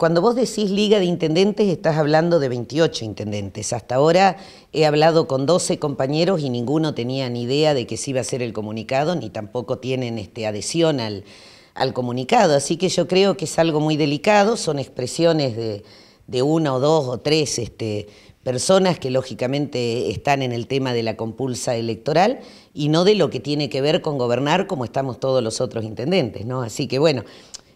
Cuando vos decís Liga de Intendentes, estás hablando de 28 intendentes. Hasta ahora he hablado con 12 compañeros y ninguno tenía ni idea de que se iba a hacer el comunicado, ni tampoco tienen este, adhesión al, comunicado. Así que yo creo que es algo muy delicado, son expresiones de, una o dos o tres este, personas que lógicamente están en el tema de la compulsa electoral y no de lo que tiene que ver con gobernar como estamos todos los otros intendentes, ¿no? Así que bueno,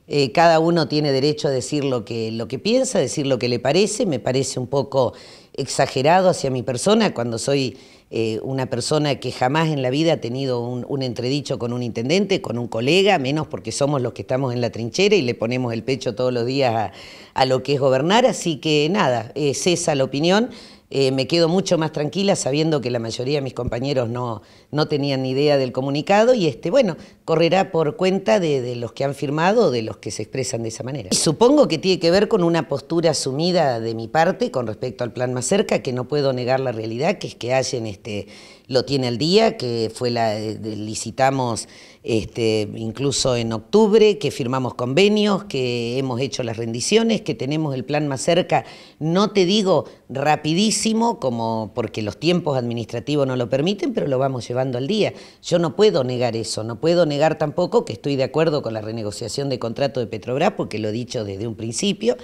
eh, cada uno tiene derecho a decir lo que, lo que piensa, decir lo que le parece. Me parece un poco exagerado hacia mi persona cuando soy eh, una persona que jamás en la vida ha tenido un, entredicho con un intendente, con un colega, menos porque somos los que estamos en la trinchera y le ponemos el pecho todos los días a, lo que es gobernar. Así que nada, es eh, cesa la opinión. Eh, me quedo mucho más tranquila sabiendo que la mayoría de mis compañeros no, no tenían ni idea del comunicado y este, bueno, correrá por cuenta de, los que han firmado o de los que se expresan de esa manera. supongo que tiene que ver con una postura asumida de mi parte con respecto al plan más cerca, que no puedo negar la realidad, que es que Allen este, lo tiene al día, que fue la eh, licitamos este, incluso en octubre, que firmamos convenios, que hemos hecho las rendiciones, que tenemos el plan más cerca, no te digo rapidísimo, como porque los tiempos administrativos no lo permiten, pero lo vamos llevando al día. Yo no puedo negar eso, no puedo negar tampoco que estoy de acuerdo con la renegociación de contrato de Petrobras, porque lo he dicho desde un principio,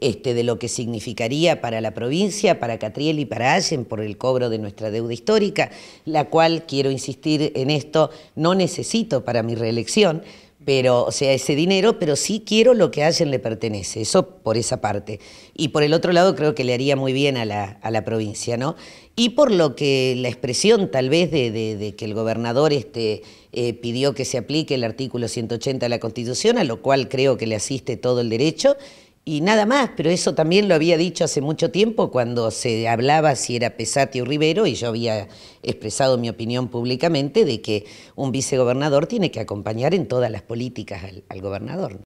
este, de lo que significaría para la provincia, para Catriel y para Allen por el cobro de nuestra deuda histórica, la cual, quiero insistir en esto, no necesito para mi reelección pero, o sea, ese dinero, pero sí quiero lo que a alguien le pertenece, eso por esa parte. Y por el otro lado creo que le haría muy bien a la, a la provincia, ¿no? Y por lo que la expresión tal vez de, que el gobernador este, eh, pidió que se aplique el artículo 180 de la Constitución, a lo cual creo que le asiste todo el derecho, y nada más, pero eso también lo había dicho hace mucho tiempo cuando se hablaba si era Pesati o Rivero y yo había expresado mi opinión públicamente de que un vicegobernador tiene que acompañar en todas las políticas al, al gobernador.